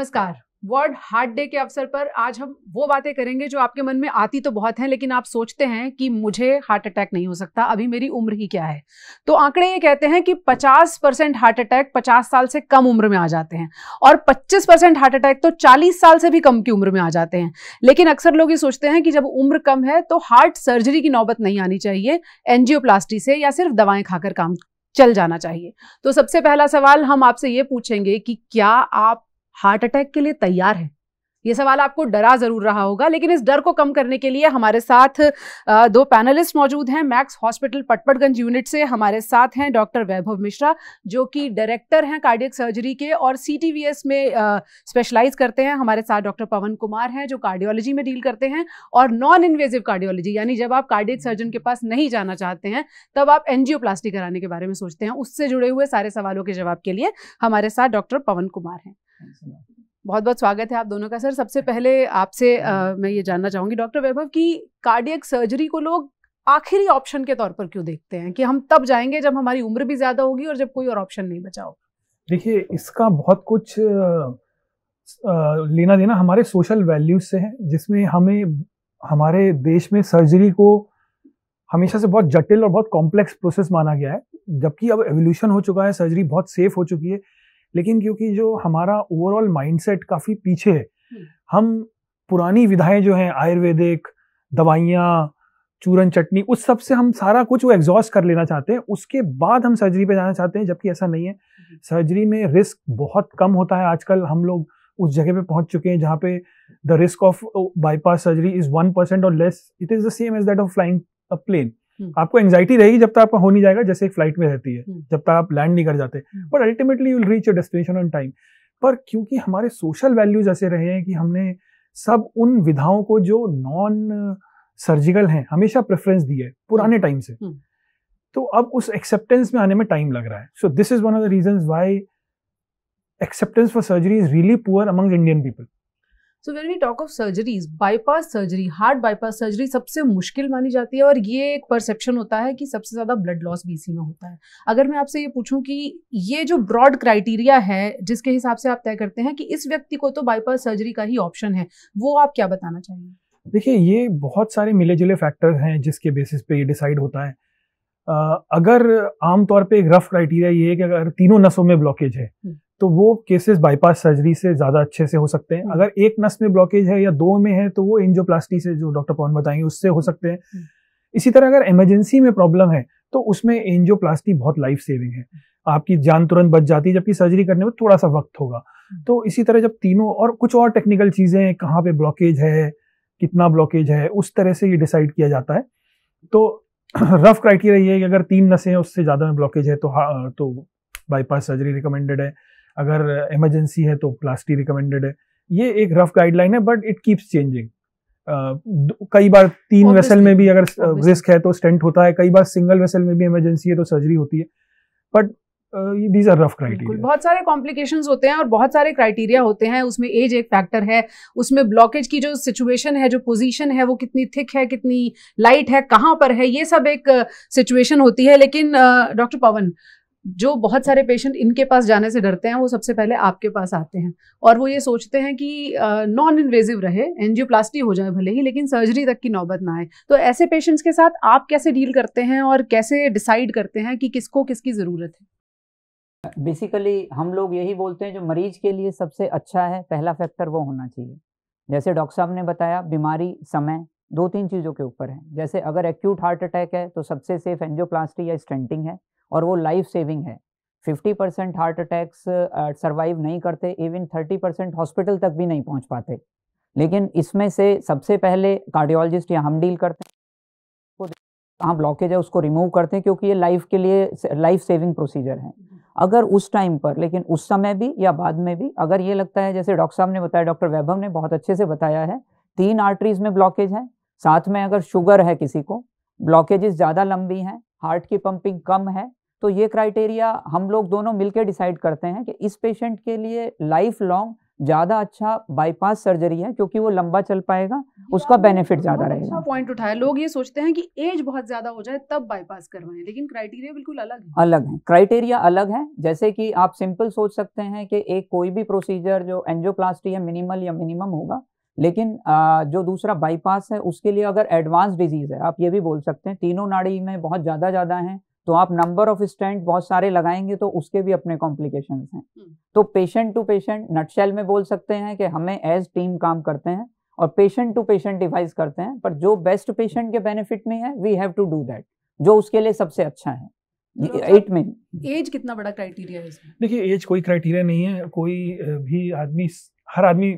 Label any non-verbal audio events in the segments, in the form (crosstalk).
नमस्कार world heart day के अवसर पर आज हम वो बातें करेंगे जो आपके मन में आती तो बहुत हैं लेकिन आप सोचते हैं कि मुझे हार्ट अटैक नहीं हो सकता अभी मेरी उम्र ही क्या है तो आंकड़े ये कहते हैं कि 50 परसेंट हार्ट अटैक 50 साल से कम उम्र में आ जाते हैं और 25 परसेंट हार्ट अटैक तो 40 साल से भी कम की उम्र में आ जाते हैं लेकिन अक्सर लोग ये सोचते हैं कि जब उम्र कम है तो हार्ट सर्जरी की नौबत नहीं आनी चाहिए एनजियोप्लास्टी से या सिर्फ दवाएं खाकर काम चल जाना चाहिए तो सबसे पहला सवाल हम आपसे ये पूछेंगे कि क्या आप हार्ट अटैक के लिए तैयार है ये सवाल आपको डरा जरूर रहा होगा लेकिन इस डर को कम करने के लिए हमारे साथ दो पैनलिस्ट मौजूद हैं मैक्स हॉस्पिटल पटपटगंज यूनिट से हमारे साथ हैं डॉक्टर वैभव मिश्रा जो कि डायरेक्टर हैं कार्डियक सर्जरी के और सीटीवीएस में स्पेशलाइज करते हैं हमारे साथ डॉक्टर पवन कुमार हैं जो कार्डियोलॉजी में डील करते हैं और नॉन इन्वेजिव कार्डियोलॉजी यानी जब आप कार्डियक सर्जन के पास नहीं जाना चाहते हैं तब आप एनजीओ कराने के बारे में सोचते हैं उससे जुड़े हुए सारे सवालों के जवाब के लिए हमारे साथ डॉक्टर पवन कुमार हैं बहुत बहुत स्वागत है आप दोनों का सर सबसे पहले आपसे मैं ये जानना चाहूंगी डॉक्टर वैभव की कार्डियक सर्जरी को लोग आखिरी ऑप्शन के तौर पर क्यों देखते हैं कि हम तब जाएंगे जब हमारी उम्र भी ज्यादा होगी और जब कोई और ऑप्शन नहीं बचा होगा देखिए इसका बहुत कुछ लेना देना हमारे सोशल वैल्यूज से है जिसमें हमें हमारे देश में सर्जरी को हमेशा से बहुत जटिल और बहुत कॉम्प्लेक्स प्रोसेस माना गया है जबकि अब एवोल्यूशन हो चुका है सर्जरी बहुत सेफ हो चुकी है लेकिन क्योंकि जो हमारा ओवरऑल माइंडसेट काफ़ी पीछे है हम्म। हम पुरानी विधाएं जो हैं आयुर्वेदिक दवाइयाँ चूरन चटनी उस सब से हम सारा कुछ वो एग्जॉस्ट कर लेना चाहते हैं उसके बाद हम सर्जरी पे जाना चाहते हैं जबकि ऐसा नहीं है सर्जरी में रिस्क बहुत कम होता है आजकल हम लोग उस जगह पे पहुंच चुके हैं जहाँ पे the risk of bypass surgery is one percent और less it is the same as that of flying a plane hmm. आपको एंगजाइटी रहेगी जब तक आपका हो नहीं जाएगा जैसे एक फ्लाइट में रहती है हम्म। जब तक आप लैंड नहीं कर जाते but ultimately you'll reach your destination on time पर क्योंकि हमारे सोशल वैल्यूज ऐसे रहे हैं कि हमने सब उन विधाओं को जो नॉन सर्जिकल हैं हमेशा प्रेफरेंस दी है पुराने टाइम हम्म। से तो अब उस एक्सेप्टेंस में आने में टाइम लग रहा है so this is one of the reason why acceptance for surgery is really poor among Indian people so when we talk of surgeries bypass surgery heart bypass surgery सबसे मुश्किल मानी जाती है और ये एक परसेप्शन होता है कि सबसे ज़्यादा ब्लड लॉस भी इसी में होता है अगर मैं आपसे ये पूछूं कि ये जो ब्रॉड क्राइटेरिया है जिसके हिसाब से आप तय करते हैं कि इस व्यक्ति को तो बाईपास सर्जरी का ही ऑप्शन है वो आप क्या बताना चाहेंगे देखिए ये बहुत सारे मिले जुले फैक्टर्स हैं जिसके बेसिस पे ये डिसाइड होता है अगर आमतौर पे एक रफ क्राइटेरिया ये है कि अगर तीनों नसों में ब्लॉकेज है हम्म। तो वो केसेस बाईपास सर्जरी से ज़्यादा अच्छे से हो सकते हैं हम्म। अगर एक नस में ब्लॉकेज है या दो में है तो वो इंजोप्लास्टी से जो डॉक्टर पवन बताएंगे उससे हो सकते हैं हम्म। इसी तरह अगर इमरजेंसी में प्रॉब्लम है तो उसमें एंजियोप्लास्टी बहुत लाइफ सेविंग है आपकी जान तुरंत बच जाती है जबकि सर्जरी करने में थोड़ा सा वक्त होगा हम्म। तो इसी तरह जब तीनों और कुछ और टेक्निकल चीज़ें हैं कहाँ पे ब्लॉकेज है कितना ब्लॉकेज है उस तरह से ये डिसाइड किया जाता है तो रफ (clears throat) क्राइटेरिया ये है कि अगर तीन नसें उससे ज़्यादा में ब्लॉकेज है तो हाँ तो बाईपास सर्जरी रिकमेंडेड है अगर इमरजेंसी है तो प्लास्टी रिकमेंडेड है ये एक रफ गाइडलाइन है बट इट कीप्स चेंजिंग कई बार तीन वेसल में भी अगर रिस्क है तो स्टेंट होता है कई बार सिंगल वेसल में भी इमरजेंसी है तो सर्जरी होती है but these are rough criteria बहुत सारे कॉम्प्लिकेशंस होते हैं और बहुत सारे क्राइटेरिया होते हैं उसमें एज एक फैक्टर है उसमें ब्लॉकेज की जो सिचुएशन है जो पोजीशन है वो कितनी थिक है कितनी लाइट है कहाँ पर है ये सब एक सिचुएशन होती है लेकिन डॉक्टर पवन जो बहुत सारे पेशेंट इनके पास जाने से डरते हैं वो सबसे पहले आपके पास आते हैं और वो ये सोचते हैं कि नॉन इन्वेजिव रहे एनजियोप्लास्टी हो जाए भले ही लेकिन सर्जरी तक की नौबत ना आए तो ऐसे पेशेंट्स के साथ आप कैसे डील करते हैं और कैसे डिसाइड करते हैं कि किसको किसकी ज़रूरत है बेसिकली हम लोग यही बोलते हैं जो मरीज के लिए सबसे अच्छा है पहला फैक्टर वो होना चाहिए जैसे डॉक्टर साहब ने बताया बीमारी समय दो तीन चीज़ों के ऊपर है जैसे अगर एक्यूट हार्ट अटैक है तो सबसे सेफ एंजियोप्लास्टी या स्टेंटिंग है और वो लाइफ सेविंग है 50 परसेंट हार्ट अटैक्स सर्वाइव नहीं करते इवन 30 परसेंट हॉस्पिटल तक भी नहीं पहुंच पाते लेकिन इसमें से सबसे पहले कार्डियोलॉजिस्ट या हम डील करते हैं कहाँ ब्लॉकेज है उसको रिमूव करते हैं क्योंकि ये लाइफ के लिए लाइफ सेविंग प्रोसीजर है अगर उस टाइम पर लेकिन उस समय भी या बाद में भी अगर ये लगता है जैसे डॉक्टर साहब ने बताया डॉक्टर वैभव ने बहुत अच्छे से बताया है तीन आर्टरीज में ब्लॉकेज है साथ में अगर शुगर है किसी को ब्लॉकेजेस ज़्यादा लंबी हैं हार्ट की पंपिंग कम है तो ये क्राइटेरिया हम लोग दोनों मिलकर डिसाइड करते हैं कि इस पेशेंट के लिए लाइफ लॉन्ग ज़्यादा अच्छा बाईपास सर्जरी है क्योंकि वो लंबा चल पाएगा उसका बेनिफिट ज़्यादा अच्छा रहेगा अच्छा पॉइंट उठाया लोग ये सोचते हैं कि एज बहुत ज़्यादा हो जाए तब बाईपास करवाएं लेकिन क्राइटेरिया बिल्कुल अलग है अलग है क्राइटेरिया अलग है जैसे कि आप सिंपल सोच सकते हैं कि एक कोई भी प्रोसीजर जो एनजियोप्लास्टी है मिनिमल या मिनिमम होगा लेकिन जो दूसरा बाईपास है उसके लिए अगर एडवांस डिजीज़ है आप ये भी बोल सकते हैं तीनों नाड़ी में बहुत ज़्यादा ज़्यादा हैं तो आप नंबर ऑफ स्टेंट बहुत सारे लगाएंगे तो उसके भी अपने कॉम्प्लिकेशन हैं हम्म। तो पेशेंट टू पेशेंट नटशेल में बोल सकते हैं कि हमें एज टीम काम करते हैं और पेशेंट टू पेशेंट डिवाइस करते हैं पर जो बेस्ट पेशेंट के बेनिफिट में है we have to do that जो उसके लिए सबसे अच्छा है एट तो मतलब में एज कितना बड़ा क्राइटेरिया है देखिए एज कोई क्राइटेरिया नहीं है कोई भी आदमी हर आदमी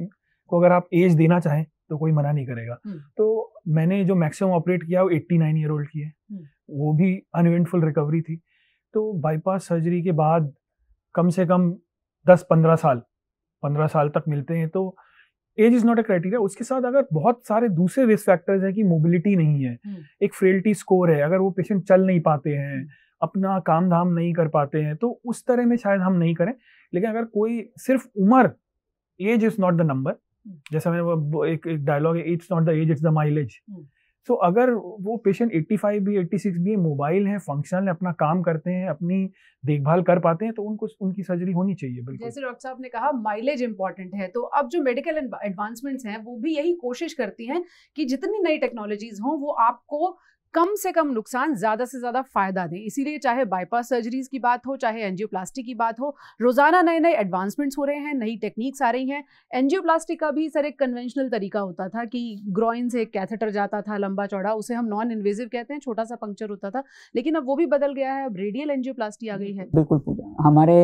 को अगर आप एज देना चाहें तो कोई मना नहीं करेगा हम्म। तो मैंने जो मैक्सिमम ऑपरेट किया वो 89 ईयर ओल्ड की है हम्म। वो भी अनइवेंटफुल रिकवरी थी तो बाईपास सर्जरी के बाद कम से कम दस पंद्रह साल पंद्रह साल तक मिलते हैं तो age is not a criteria उसके साथ अगर बहुत सारे दूसरे रिस्क फैक्टर्स हैं कि मोबिलिटी नहीं है हम्म। एक फ्रेल्टी स्कोर है अगर वो पेशेंट चल नहीं पाते हैं हम्म। अपना काम धाम नहीं कर पाते हैं तो उस तरह में शायद हम नहीं करें लेकिन अगर कोई सिर्फ उम्र age is not the number जैसा मैंने एक एक डायलॉग है it's not the age it's the mileage so so, अगर वो पेशेंट 85 भी 86 भी मोबाइल है फंक्शनल है अपना काम करते हैं अपनी देखभाल कर पाते हैं तो उनको उनकी सर्जरी होनी चाहिए बिल्कुल जैसे डॉक्टर साहब ने कहा माइलेज इंपॉर्टेंट है तो अब जो मेडिकल एडवांसमेंट्स हैं वो भी यही कोशिश करती हैं कि जितनी नई टेक्नोलॉजीज हों वो आपको कम से कम नुकसान ज़्यादा से ज़्यादा फ़ायदा दें इसीलिए चाहे बाईपास सर्जरीज की बात हो चाहे एनजियोप्लास्टी की बात हो रोज़ाना नए नए एडवांसमेंट्स हो रहे हैं नई टेक्निक्स आ रही हैं एनजियोप्लास्टी का भी सर एक कन्वेंशनल तरीका होता था कि ग्रॉइन से एक कैथेटर जाता था लंबा चौड़ा उसे हम नॉन इन्वेजिव कहते हैं छोटा सा पंक्चर होता था लेकिन अब वो भी बदल गया है अब रेडियल एनजियोप्लास्टी आ गई है बिल्कुल पूजा हमारे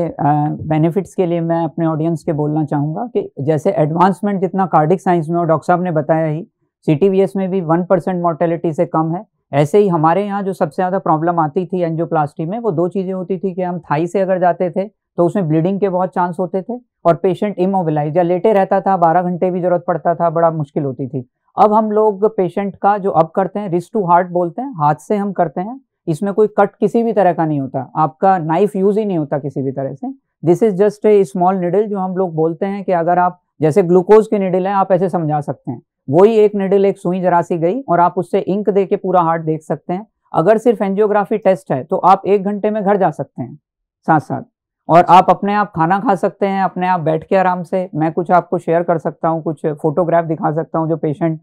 बेनिफिट्स के लिए मैं अपने ऑडियंस के बोलना चाहूंगा कि जैसे एडवांसमेंट जितना कार्डिक साइंस में हो डॉक्टर साहब ने बताया ही सी में भी वन परसेंट मोर्टेलिटी से कम है ऐसे ही हमारे यहाँ जो सबसे ज़्यादा प्रॉब्लम आती थी एनजियोप्लास्टी में वो दो चीज़ें होती थी कि हम थाई से अगर जाते थे तो उसमें ब्लीडिंग के बहुत चांस होते थे और पेशेंट इमोबिलाइज या लेटे रहता था बारह घंटे भी जरूरत पड़ता था बड़ा मुश्किल होती थी अब हम लोग पेशेंट का जो अब करते हैं रिस्ट टू हार्ट बोलते हैं हाथ से हम करते हैं इसमें कोई कट किसी भी तरह का नहीं होता आपका नाइफ यूज़ ही नहीं होता किसी भी तरह से this is just a small needle जो हम लोग बोलते हैं कि अगर आप जैसे ग्लूकोज की निडल है आप ऐसे समझा सकते हैं वही एक निडिल एक सुई जरा सी गई और आप उससे इंक दे के पूरा हार्ट देख सकते हैं अगर सिर्फ एंजियोग्राफी टेस्ट है तो आप एक घंटे में घर जा सकते हैं साथ साथ और आप अपने आप खाना खा सकते हैं अपने आप बैठ के आराम से मैं कुछ आपको शेयर कर सकता हूँ कुछ फोटोग्राफ दिखा सकता हूँ जो पेशेंट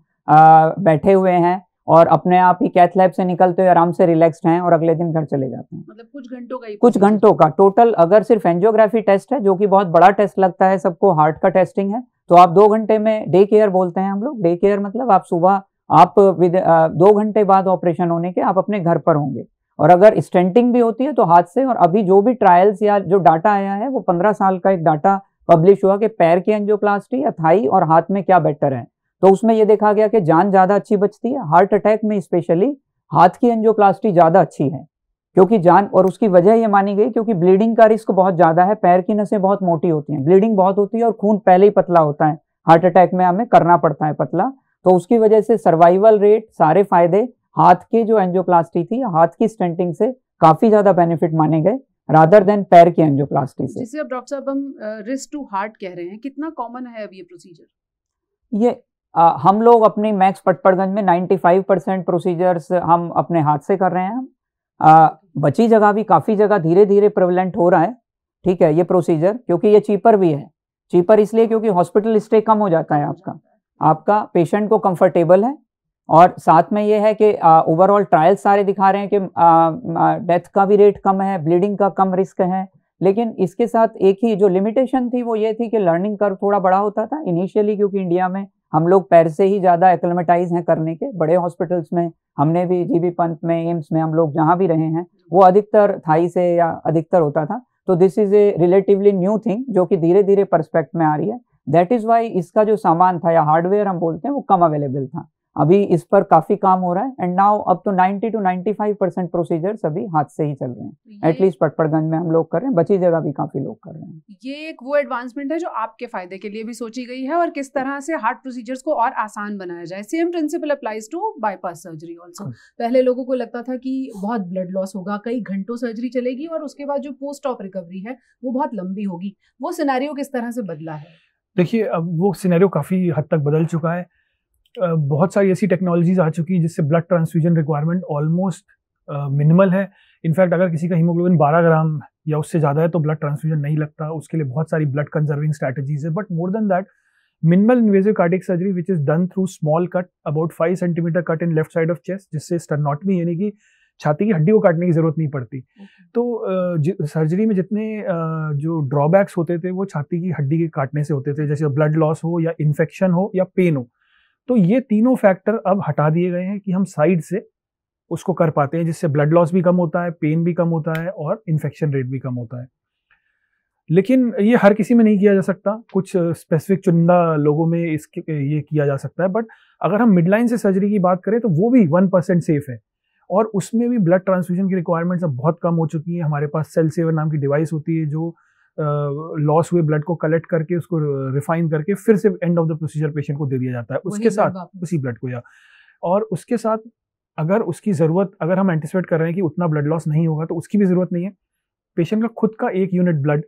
बैठे हुए हैं और अपने आप ही कैथ लैब से निकलते हुए आराम से रिलैक्स्ड हैं और अगले दिन घर चले जाते हैं मतलब कुछ घंटों का कुछ घंटों का टोटल अगर सिर्फ एंजियोग्राफी टेस्ट है जो कि बहुत बड़ा टेस्ट लगता है सबको हार्ट का टेस्टिंग है तो आप दो घंटे में डे केयर बोलते हैं हम लोग डे केयर मतलब आप सुबह आप विद दो घंटे बाद ऑपरेशन होने के आप अपने घर पर होंगे और अगर स्टेंटिंग भी होती है तो हाथ से और अभी जो भी ट्रायल्स या जो डाटा आया है वो पंद्रह साल का एक डाटा पब्लिश हुआ कि पैर की एंजियोप्लास्टी या थाई और हाथ में क्या बेटर है तो उसमें यह देखा गया कि जान ज़्यादा अच्छी बचती है हार्ट अटैक में स्पेशली हाथ की एंजियोप्लास्टी ज़्यादा अच्छी है क्योंकि जान और उसकी वजह यह मानी गई क्योंकि ब्लीडिंग का रिस्क बहुत ज़्यादा है पैर की नसें बहुत मोटी होती हैं ब्लीडिंग बहुत होती है और खून पहले ही पतला होता है हार्ट अटैक में हमें करना पड़ता है पतला तो उसकी वजह से सर्वाइवल रेट सारे फायदे हाथ के जो एंजियोप्लास्टी थी हाथ की स्टेंटिंग से काफ़ी ज़्यादा बेनिफिट माने गए रादर देन पैर की एंजियोप्लास्टी से जिसे अब डॉक्टर साहब हम रिस्क टू हार्ट कह रहे हैं कितना कॉमन है अब ये प्रोसीजर ये आ, हम लोग अपने मैक्स पटपड़गंज में 95 परसेंट प्रोसीजर्स हम अपने हाथ से कर रहे हैं आ, बची जगह भी काफ़ी जगह धीरे धीरे प्रेवलेंट हो रहा है ठीक है ये प्रोसीजर क्योंकि ये चीपर भी है चीपर इसलिए क्योंकि हॉस्पिटल स्टे कम हो जाता है आपका आपका पेशेंट को कंफर्टेबल है और साथ में ये है कि ओवरऑल ट्रायल्स सारे दिखा रहे हैं कि डेथ का भी रेट कम है ब्लीडिंग का कम रिस्क है लेकिन इसके साथ एक ही जो लिमिटेशन थी वो ये थी कि लर्निंग कर्व थोड़ा बड़ा होता था इनिशियली क्योंकि इंडिया में हम लोग पैर से ही ज़्यादा एक्लमेटाइज हैं करने के बड़े हॉस्पिटल्स में हमने भी जी बी पंत में एम्स में हम लोग जहाँ भी रहे हैं वो अधिकतर थाई से या अधिकतर होता था तो this is a relatively new thing जो कि धीरे धीरे परस्पेक्ट में आ रही है दैट इज़ वाई इसका जो सामान था या हार्डवेयर हम बोलते हैं वो कम अवेलेबल था अभी इस पर काफी काम हो रहा है एंड नाउ अब तो 90 टू 95 परसेंट प्रोसीजर्स अभी हाथ से ही चल रहे हैं एटलीस्ट पटपड़गंज में हम लोग कर रहे हैं बची जगह भी काफी लोग कर रहे हैं ये एक वो एडवांसमेंट है जो आपके फायदे के लिए भी सोची गई है और किस तरह से हार्ट प्रोसीजर्स को और आसान बनाया जाए same principle applies to bypass surgery also पहले लोगों को लगता था कि बहुत ब्लड लॉस होगा कई घंटों सर्जरी चलेगी और उसके बाद जो पोस्ट ऑफ रिकवरी है वो बहुत लंबी होगी वो सिनेरियो किस तरह से बदला है देखिए अब वो सिनेरियो काफी हद तक बदल चुका है बहुत सारी ऐसी टेक्नोलॉजीज आ चुकी हैं जिससे blood transfusion requirement almost minimal है इनफैक्ट अगर किसी का हीमोग्लोबिन 12 ग्राम या उससे ज़्यादा है तो ब्लड ट्रांसफ्यूजन नहीं लगता उसके लिए बहुत सारी ब्लड कंजर्विंग स्ट्रैटेजीज है but more than that minimal invasive cardiac surgery which is done through small cut about five centimetre cut in left side of chest जिससे स्टर्नोटमी यानी कि छाती की हड्डी को काटने की ज़रूरत नहीं पड़ती तो सर्जरी में जितने जो ड्रॉबैक्स होते थे वो छाती की हड्डी के काटने से होते थे जैसे ब्लड लॉस हो या इन्फेक्शन हो या पेन हो तो ये तीनों फैक्टर अब हटा दिए गए हैं कि हम साइड से उसको कर पाते हैं जिससे ब्लड लॉस भी कम होता है पेन भी कम होता है और इन्फेक्शन रेट भी कम होता है लेकिन ये हर किसी में नहीं किया जा सकता कुछ स्पेसिफिक चुनिंदा लोगों में इस ये किया जा सकता है बट अगर हम मिडलाइन से सर्जरी की बात करें तो वो भी वन परसेंट सेफ है और उसमें भी ब्लड ट्रांसफ्यूजन की रिक्वायरमेंट्स अब बहुत कम हो चुकी है हमारे पास सेल सेवर नाम की डिवाइस होती है जो लॉस हुए ब्लड को कलेक्ट करके उसको रिफाइन करके फिर से end of the procedure patient को दे दिया जाता है उसके साथ उसी ब्लड को या और उसके साथ अगर उसकी ज़रूरत अगर हम एंटिसिपेट कर रहे हैं कि उतना ब्लड लॉस नहीं होगा तो उसकी भी ज़रूरत नहीं है पेशेंट का खुद का एक यूनिट ब्लड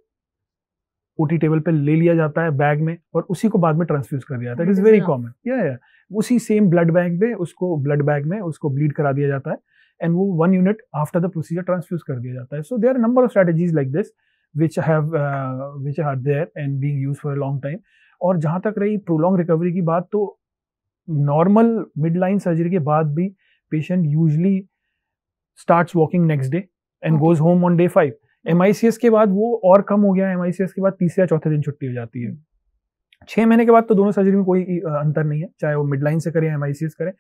ओ टेबल पे ले लिया जाता है बैग में और उसी को बाद में ट्रांसफ्यूज कर दिया जाता है इट इज़ वेरी कॉमन या या उसी सेम ब्लड बैंक में उसको ब्लड बैग में उसको ब्लीड करा दिया जाता है एंड वो one unit after the procedure transfuse कर दिया जाता है so there number of strategies like this which have which are there and and use for a long time और जहाँ तक रही प्रोलॉन्ग रिकवरी की बात तो नॉर्मल मिड लाइन सर्जरी के बाद भी patient usually start walking next day and goes home on day five M I C S के बाद वो और कम हो गया एम आई सी एस के बाद तीसरे या चौथे दिन छुट्टी हो जाती है hmm. छः महीने के बाद तो दोनों सर्जरी में कोई अंतर नहीं है चाहे वो मिड लाइन से करें एम आई सी एस करें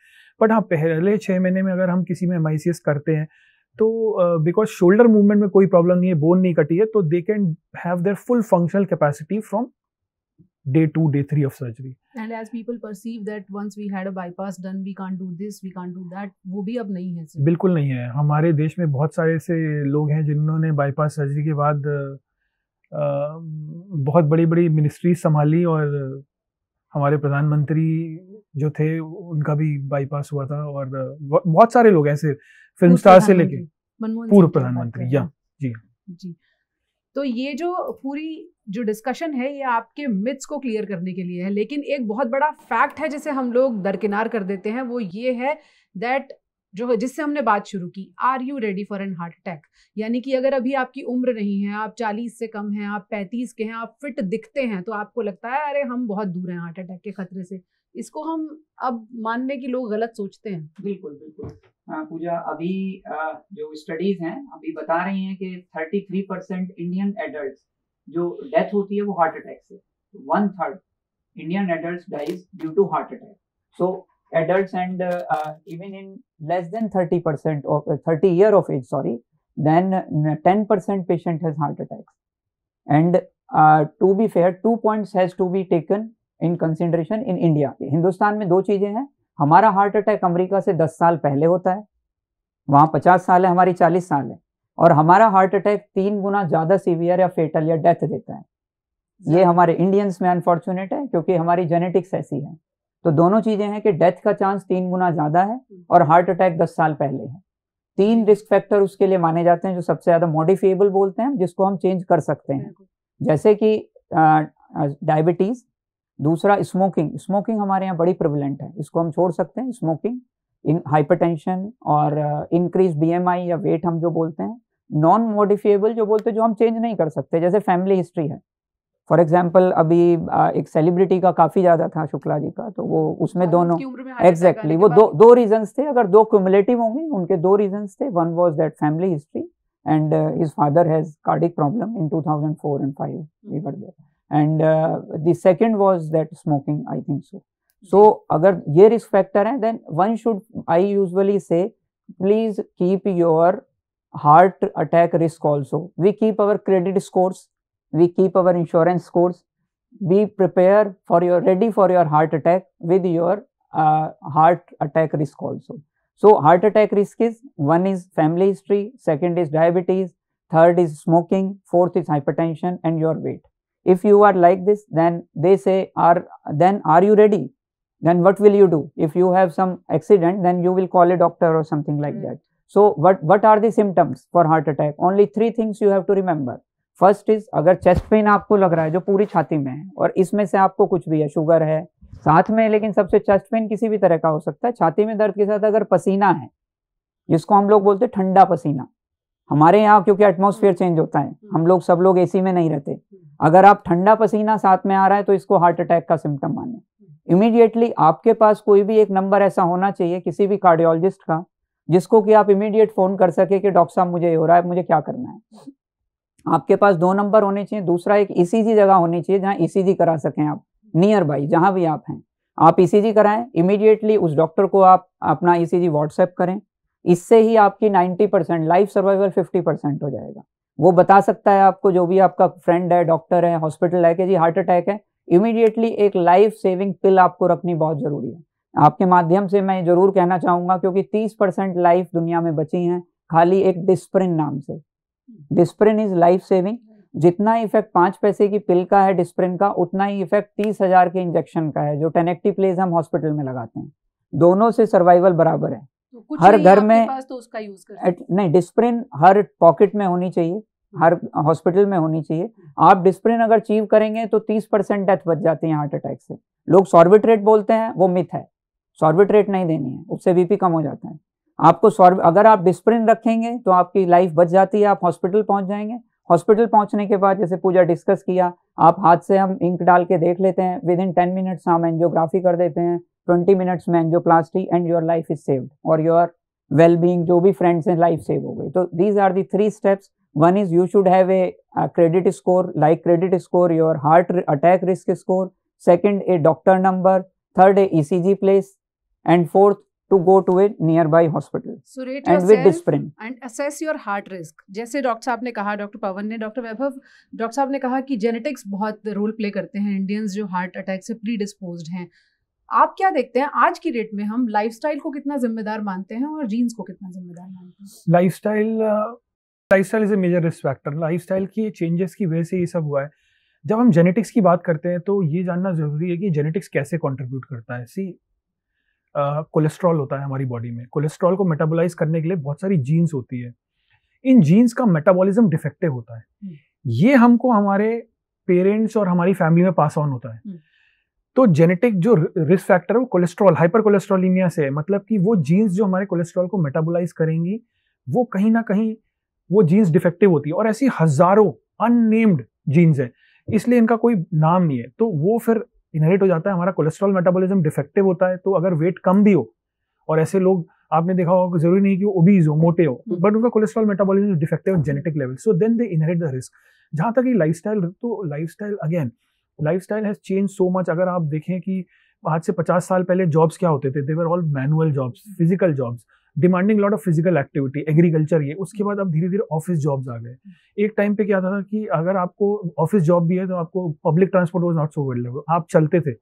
बट हाँ पहले छः महीने में अगर हम किसी में एम आई सी एस करते हैं तो बिकॉज शोल्डर मूवमेंट में कोई प्रॉब्लम नहीं है बोन नहीं कटी है तो they can have their full functional capacity from day two day three of surgery and as people perceive that once we had a bypass done we can't do this we can't do that वो भी अब नहीं है बिल्कुल नहीं है हमारे देश में बहुत सारे ऐसे लोग हैं जिन्होंने बाईपास सर्जरी के बाद आ, बहुत बड़ी बड़ी मिनिस्ट्री संभाली और हमारे प्रधानमंत्री जो थे उनका भी बाईपास हुआ था और बहुत सारे लोग ऐसे फिल्म स्टार से लेके पूर्व प्रधानमंत्री या जी जी तो ये जो पूरी जो डिस्कशन है ये आपके मिथ्स को क्लियर करने के लिए है लेकिन एक बहुत बड़ा फैक्ट है जिसे हम लोग दरकिनार कर देते हैं वो ये है दैट जो जिससे हमने बात शुरू की are you ready for an heart attack यानी कि अगर अभी आपकी उम्र नहीं है आप 40 से कम हैं आप 35 के हैं आप फिट दिखते हैं तो आपको लगता है अरे हम बहुत दूर हैं हार्ट अटैक के खतरे से इसको हम अब मानने की लोग गलत सोचते हैं बिल्कुल बिल्कुल हाँ, पूजा अभी आ, जो स्टडीज हैं अभी बता रही हैं कि 33 परसेंट इंडियन एडल्ट्स जो डेथ होती है वो हार्ट अटैक से one third Indian adults dies due to heart attack so adults and even in less than 30 percent of year of age sorry than 10 percent patient has heart attacks and to be fair two points has to be taken in consideration in India Hindustan में दो चीज़ें हैं हमारा heart attack America से 10 साल पहले होता है वहाँ 50 साल है हमारी 40 साल है और हमारा हार्ट अटैक तीन गुना ज़्यादा सीवियर या फेटल या डेथ देता है ये हमारे इंडियंस में अनफॉर्चुनेट है क्योंकि हमारी जेनेटिक्स ऐसी है तो दोनों चीज़ें हैं कि डेथ का चांस तीन गुना ज़्यादा है और हार्ट अटैक दस साल पहले है तीन रिस्क फैक्टर उसके लिए माने जाते हैं जो सबसे ज़्यादा मॉडिफिएबल बोलते हैं जिसको हम चेंज कर सकते हैं जैसे कि डायबिटीज़ दूसरा स्मोकिंग स्मोकिंग हमारे यहाँ बड़ी प्रिविलेंट है इसको हम छोड़ सकते हैं स्मोकिंग इन हाइपरटेंशन और इंक्रीज uh, बीएमआई या वेट हम जो बोलते हैं नॉन मोडिफिएबल जो बोलते हैं जो हम चेंज नहीं कर सकते जैसे फैमिली हिस्ट्री है फॉर एग्जाम्पल अभी uh, एक सेलिब्रिटी का काफ़ी ज़्यादा था शुक्ला जी का तो वो उसमें अच्छा, दोनों एग्जैक्टली exactly, वो दो दो रीजंस थे अगर दो क्यूमुलेटिव होंगे उनके दो रीजन थे one was that family history and his father has cardiac problem in 2004 and 5 we were And uh, the second was that smoking. I think so. So, अगर ये रिस्क फैक्टर है then one should I usually say please keep your heart attack risk also. We keep our credit scores, we keep our insurance scores. We prepare for your ready for your heart attack with your uh, heart attack risk also. So heart attack risk is one is family history, second is diabetes, third is smoking, fourth is hypertension and your weight. if you are like this then they say are then are you ready then what will you do if you have some accident then you will call a doctor or something like mm that so what what are the symptoms for heart attack only three things you have to remember first is अगर chest pain आपको लग रहा है जो पूरी छाती में है और इसमें से आपको कुछ भी है शुगर है साथ में लेकिन सबसे चेस्ट पेन किसी भी तरह का हो सकता है छाती में दर्द के साथ अगर पसीना है जिसको हम लोग बोलते हैं ठंडा पसीना हमारे यहाँ क्योंकि एटमोसफियर हम्म। चेंज होता है हम्म। हम लोग सब लोग एसी में नहीं रहते हम्म। अगर आप ठंडा पसीना साथ में आ रहा है तो इसको हार्ट अटैक का सिम्टम माने इमीडिएटली आपके पास कोई भी एक नंबर ऐसा होना चाहिए किसी भी कार्डियोलॉजिस्ट का जिसको कि आप इमीडिएट फ़ोन कर सके कि डॉक्टर साहब मुझे ये हो रहा है मुझे क्या करना है आपके पास दो नंबर होने चाहिए दूसरा एक ई जगह होनी चाहिए जहाँ ई करा सकें आप नियर बाई जहाँ भी आप हैं आप जी कराएं इमीडिएटली उस डॉक्टर को आप अपना जी व्हाट्सएप करें इससे ही आपकी 90 परसेंट लाइफ सर्वाइवल 50 परसेंट हो जाएगा वो बता सकता है आपको जो भी आपका फ्रेंड है डॉक्टर है हॉस्पिटल है कि जी हार्ट अटैक है इमीडिएटली एक लाइफ सेविंग पिल आपको रखनी बहुत ज़रूरी है आपके माध्यम से मैं ज़रूर कहना चाहूंगा क्योंकि तीस परसेंट लाइफ दुनिया में बची हैं खाली एक डिस्प्रिन नाम से डिस्प्रिन इज लाइफ सेविंग जितना इफेक्ट पाँच पैसे की पिल का है डिस्प्रिन का उतना ही इफेक्ट तीस हजार के इंजेक्शन का है जो टेनेक्टिव प्लेज हम हॉस्पिटल में लगाते हैं दोनों से सर्वाइवल बराबर है तो हर घर में पास तो उसका यूज कर नहीं डिस्प्रिन हर पॉकेट में होनी चाहिए हम्म। हर हॉस्पिटल में होनी चाहिए हम्म। आप डिस्प्रिन अगर अचीव करेंगे तो 30 परसेंट डेथ बच जाती है हार्ट अटैक से लोग सॉर्बिट्रेट बोलते हैं वो मिथ है सॉर्बिट्रेट नहीं देनी है उससे बीपी कम हो जाता है आपको सॉर्ब अगर आप डिस्प्रिन रखेंगे तो आपकी लाइफ बच जाती है आप हॉस्पिटल पहुंच जाएंगे हॉस्पिटल पहुंचने के बाद जैसे पूजा डिस्कस किया आप हाथ से हम इंक डाल के देख लेते हैं विद इन टेन मिनट्स हम एनजियोग्राफी कर देते हैं ट्वेंटी मिनट्स में angioplasty and your life is saved और योर वेल बींग जो भी फ्रेंड्स हैं लाइफ सेव हो गई तो these are the three steps one is you should have a credit score like credit score your heart attack risk score second a doctor number third a E C G place and fourth to go to a nearby hospital rate and yourself with discipline and assess your जैसे doctor साहब ने कहा doctor पवन ने doctor वैभव doctor साहब ने कहा कि genetics बहुत रोल प्ले करते हैं इंडियंस जो हार्ट अटैक से प्री डिस्पोज हैं आप क्या देखते हैं आज की डेट में हम लाइफ को कितना जिम्मेदार मानते हैं और जीन्स को कितना जिम्मेदार मानते हैं life lifestyle is a major risk factor style की चेंजेस की वजह से ये सब हुआ है जब हम जेनेटिक्स की बात करते हैं तो ये जानना जरूरी है कि जेनेटिक्स कैसे कंट्रीब्यूट करता है सी कोलेस्ट्रॉल uh, होता है हमारी बॉडी में कोलेस्ट्रॉल को मेटाबोलाइज करने के लिए बहुत सारी जीन्स होती है इन जीन्स का मेटाबॉलिज्म डिफेक्टिव होता है हम्म। ये हमको हमारे पेरेंट्स और हमारी फैमिली में पास ऑन होता है हम्म। तो जेनेटिक जो रिस्क फैक्टर है वो कोलेस्ट्रॉल हाइपर कोलेस्ट्रॉलिनिया से है मतलब कि वो जीन्स जो हमारे कोलेस्ट्रॉल को मेटाबोलाइज करेंगी वो कहीं ना कहीं वो जीन्स डिफेक्टिव होती है और ऐसी हजारों अननेम्ड जीन्स हैं इसलिए इनका कोई नाम नहीं है तो वो फिर इनहेरिट हो जाता है हमारा कोलेस्ट्रॉल मेटाबोलिज्म डिफेक्टिव होता है तो अगर वेट कम भी हो और ऐसे लोग आपने देखा होगा जरूरी नहीं कि वो ओबीज हो मोटे हो बट हम्म। उनका cholesterol metabolism defective genetic level so then they inherit the risk जहां तक ये लाइफ तो life again life style has change so much अगर आप देखें कि आज से पचास साल पहले जॉब्स क्या होते थे they were all manual jobs physical jobs demanding lot of physical activity agriculture ये उसके बाद अब धीरे धीरे ऑफिस जॉब्स आ गए एक टाइम पे क्या था, था कि अगर आपको ऑफिस जॉब भी है तो आपको public transport was not so available आप चलते थे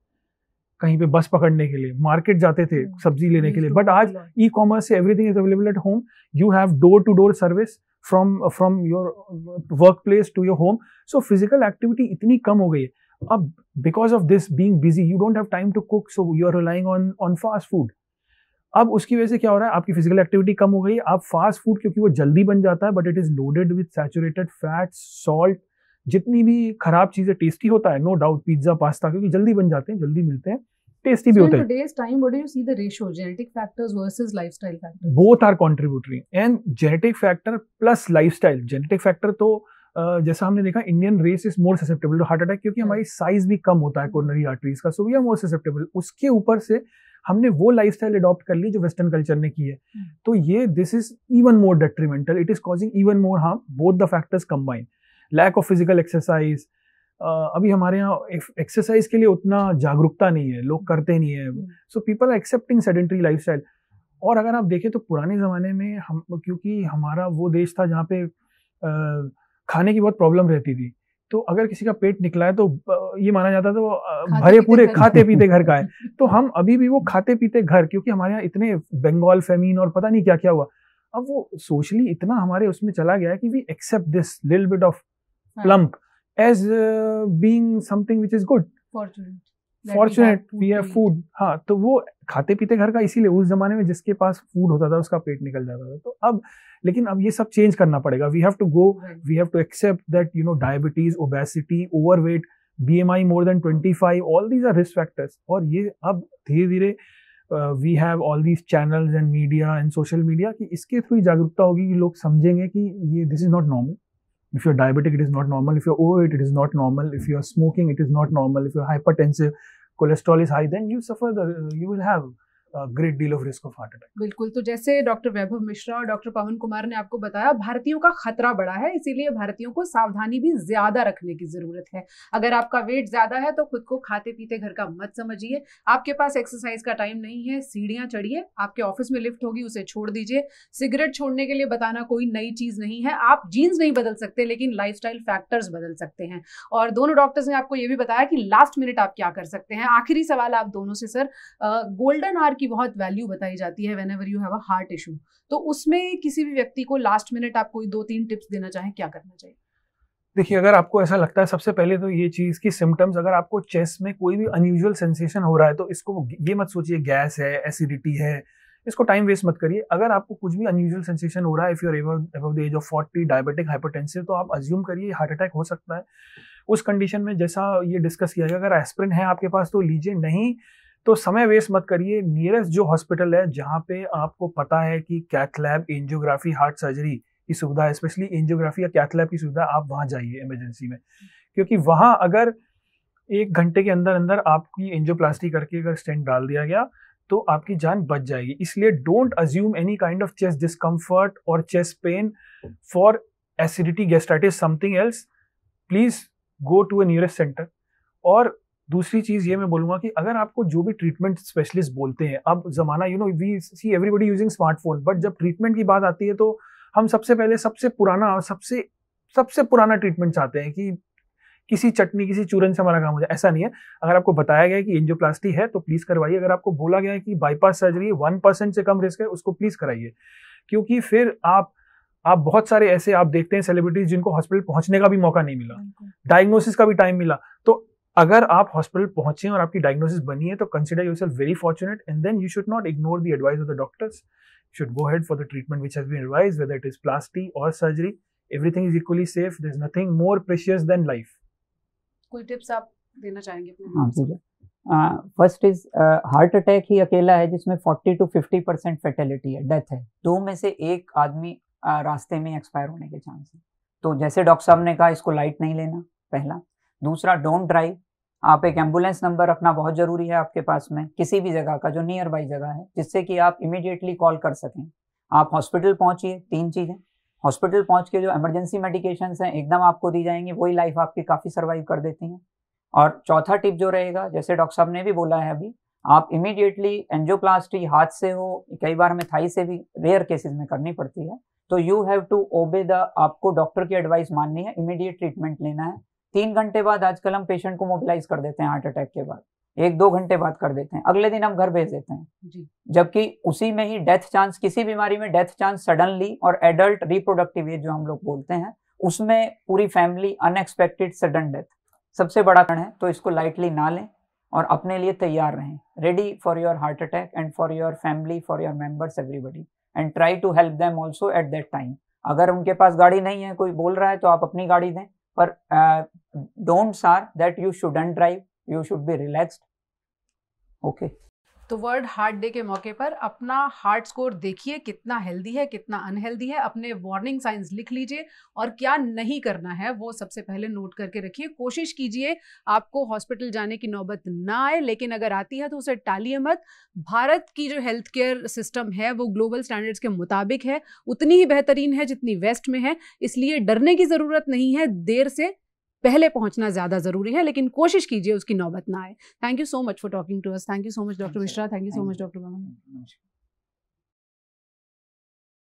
कहीं पे बस पकड़ने के लिए मार्केट जाते थे hmm. सब्जी लेने के लिए बट आज ई कॉमर्स से everything is available at home you have door to door service from from your work place to your home so physical activity इतनी कम हो गई है अब because of this being busy you don't have time to cook so you are relying on on fast food अब उसकी वजह से क्या हो रहा है आपकी फिजिकल एक्टिविटी कम हो गई आप फास्ट फूड क्योंकि वो जल्दी बन जाता है but it is loaded with saturated fat salt जितनी भी खराब चीज़ें टेस्टी होता है नो डाउट पिज्ज़ा पास्ता क्योंकि जल्दी बन जाते हैं जल्दी मिलते हैं टेस्टी भी होते हैं both are contributory and genetic factor plus life style genetic factor lifestyle factors? तो जैसा हमने देखा Indian race is more susceptible to heart attack क्योंकि hmm. हमारी साइज भी कम होता है कोरोनरी आर्टरीज का so we are more susceptible उसके ऊपर से हमने वो लाइफ स्टाइल अडॉप्ट कर ली जो वेस्टर्न कल्चर ने की है hmm. तो ये this is even more detrimental it is causing even more harm both the factors combine lack of physical exercise अभी हमारे यहाँ एक्सरसाइज के लिए उतना जागरूकता नहीं है लोग करते नहीं है so people are accepting sedentary life style और अगर आप देखें तो पुराने ज़माने में हम क्योंकि हमारा वो देश था जहाँ पे uh, खाने की बहुत प्रॉब्लम रहती थी तो अगर किसी का पेट निकला है तो ये माना जाता था वो भरे पूरे खाते पीते घर का है (laughs) तो हम अभी भी वो खाते पीते घर क्योंकि हमारे यहाँ इतने बंगाल फेमीन और पता नहीं क्या क्या हुआ अब वो सोशली इतना हमारे उसमें चला गया है कि we accept this lil bit of हाँ। Plump as being something which is good fortunate we have food हाँ तो वो खाते पीते घर का इसीलिए उस जमाने में जिसके पास फूड होता था उसका पेट निकल जाता था तो अब लेकिन अब ये सब चेंज करना पड़ेगा we have to go we have to accept that you know diabetes obesity overweight B M I more than twenty five all these are risk factors और ये अब धीरे धीरे we have all these channels and media and social media कि इसके through जागरूकता होगी कि लोग समझेंगे कि ये this is not normal if you're diabetic it is not normal if you're overweight it is not normal if you're smoking it is not normal if you're hypertensive cholesterol is high, then you suffer the you will have great deal of risk of heart attack बिल्कुल तो जैसे doctor वैभव मिश्रा और doctor पवन कुमार ने आपको बताया भारतीयों का खतरा बड़ा है इसीलिए भारतीयों को सावधानी भी ज्यादा रखने की जरूरत है अगर आपका वेट ज्यादा है तो खुद को खाते पीते घर का मत समझिए आपके पास एक्सरसाइज का टाइम नहीं है सीढ़ियां चढ़िए आपके ऑफिस में लिफ्ट होगी उसे छोड़ दीजिए सिगरेट छोड़ने के लिए बताना कोई नई चीज नहीं है आप जीन्स नहीं बदल सकते लेकिन लाइफ फैक्टर्स बदल सकते हैं और दोनों डॉक्टर्स ने आपको ये भी बताया कि लास्ट मिनट आप क्या कर सकते हैं आखिरी सवाल आप दोनों से सर गोल्डन आर की की बहुत वैल्यू बताई जाती है whenever you have a heart issue तो उसमें किसी भी व्यक्ति को लास्ट मिनट आप कोई दो तीन टिप्स देना चाहें क्या करना चाहिए देखिए अगर आपको ऐसा लगता है सबसे पहले तो ये चीज़ की सिम्टम्स अगर आपको चेस्ट में कोई भी अनयूजुअल सेंसेशन हो रहा है तो इसको ये मत सोचिए गैस है एसिडिटी है इसको टाइम वेस्ट मत करिए अगर आपको कुछ भी अनयूजुअल सेंसेशन हो रहा है if you're above the age of forty diabetic hypertensive तो आप अज्यूम करिए हार्ट अटैक हो सकता है उस कंडीशन में जैसा ये डिस्कस किया गया अगर एस्प्रिन है आपके पास तो लीजिए नहीं तो समय वेस्ट मत करिए नियरेस्ट जो हॉस्पिटल है जहाँ पे आपको पता है कि cath lab angiography heart surgery की सुविधा स्पेशली एंजियोग्राफी या कैथ लैब की सुविधा आप वहाँ जाइए इमरजेंसी में क्योंकि वहाँ अगर एक घंटे के अंदर अंदर आपकी एंजियोप्लास्टी करके अगर स्टेंट डाल दिया गया तो आपकी जान बच जाएगी इसलिए don't assume any kind of chest discomfort और chest pain for acidity gastritis something else please go to a nearest centre और दूसरी चीज़ ये मैं बोलूंगा कि अगर आपको जो भी ट्रीटमेंट स्पेशलिस्ट बोलते हैं अब ज़माना you know we see everybody using smartphone but जब ट्रीटमेंट की बात आती है तो हम सबसे पहले सबसे पुराना और सबसे सबसे पुराना ट्रीटमेंट चाहते हैं कि किसी चटनी किसी चूरन से हमारा काम हो जाए ऐसा नहीं है अगर आपको बताया गया है कि एंजियोप्लास्टी है तो प्लीज़ करवाइए अगर आपको बोला गया है कि बाईपास सर्जरी वन परसेंट से कम रिस्क है उसको प्लीज़ कराइए क्योंकि फिर आप आप बहुत सारे ऐसे आप देखते हैं सेलिब्रिटीज जिनको हॉस्पिटल पहुंचने का भी मौका नहीं मिला डायग्नोसिस का भी टाइम मिला तो अगर आप हॉस्पिटल पहुंचे और आपकी डायग्नोसिस बनी है तो consider yourself very fortunate and then you should not ignore the advice of the doctors should go head for the treatment which has been advise advised, it is plasty और surgery everything is equally safe safe. Is nothing more precious than life कोई tips आप देना चाहेंगे अपने first is heart attack ही अकेला है जिसमें 40 टू 50 परसेंट फेटेलिटी है डेथ है दो में से एक आदमी uh, रास्ते में एक्सपायर होने के चांस है तो जैसे डॉक्टर साहब ने कहा इसको लाइट नहीं लेना पहला दूसरा डोंट ड्राइव आप एक एम्बुलेंस नंबर रखना बहुत ज़रूरी है आपके पास में किसी भी जगह का जो नियर बाई जगह है जिससे कि आप इमीडिएटली कॉल कर सकें आप हॉस्पिटल पहुँचिए तीन चीज़ें हॉस्पिटल पहुँच के जो एमरजेंसी मेडिकेशन हैं एकदम आपको दी जाएंगी वही लाइफ आपकी काफ़ी सर्वाइव कर देती हैं और चौथा टिप जो रहेगा जैसे डॉक्टर साहब ने भी बोला है अभी आप इमीडिएटली एंजियोप्लास्टी हाथ से हो कई बार हमें थाई से भी रेयर केसेस में करनी पड़ती है तो you have to obey the आपको डॉक्टर की एडवाइस माननी है इमीडिएट ट्रीटमेंट लेना है तीन घंटे बाद आजकल हम पेशेंट को मोबिलाइज कर देते हैं हार्ट अटैक के बाद एक दो घंटे बाद कर देते हैं अगले दिन हम घर भेज देते हैं जबकि उसी में ही डेथ चांस किसी बीमारी में डेथ चांस सडनली और एडल्ट रिप्रोडक्टिव एज जो हम लोग बोलते हैं उसमें पूरी फैमिली अनएक्सपेक्टेड सडन डेथ सबसे बड़ा कारण है तो इसको लाइटली ना लें और अपने लिए तैयार रहें ready for your heart attack and for your family for your members everybody and try to help them also at that time अगर उनके पास गाड़ी नहीं है कोई बोल रहा है तो आप अपनी गाड़ी दें पर don'ts are that you shouldn't drive you should be relaxed okay तो वर्ल्ड हार्ट डे के मौके पर अपना हार्ट स्कोर देखिए कितना हेल्दी है कितना अनहेल्दी है अपने वार्निंग साइंस लिख लीजिए और क्या नहीं करना है वो सबसे पहले नोट करके रखिए कोशिश कीजिए आपको हॉस्पिटल जाने की नौबत ना आए लेकिन अगर आती है तो उसे टालिए मत भारत की जो हेल्थ केयर सिस्टम है वो ग्लोबल स्टैंडर्ड्स के मुताबिक है उतनी ही बेहतरीन है जितनी वेस्ट में है इसलिए डरने की ज़रूरत नहीं है देर से पहले पहुंचना ज़्यादा ज़रूरी है लेकिन कोशिश कीजिए उसकी नौबत ना आए thank you so much for talking to us thank you so much doctor Mishra thank you so much doctor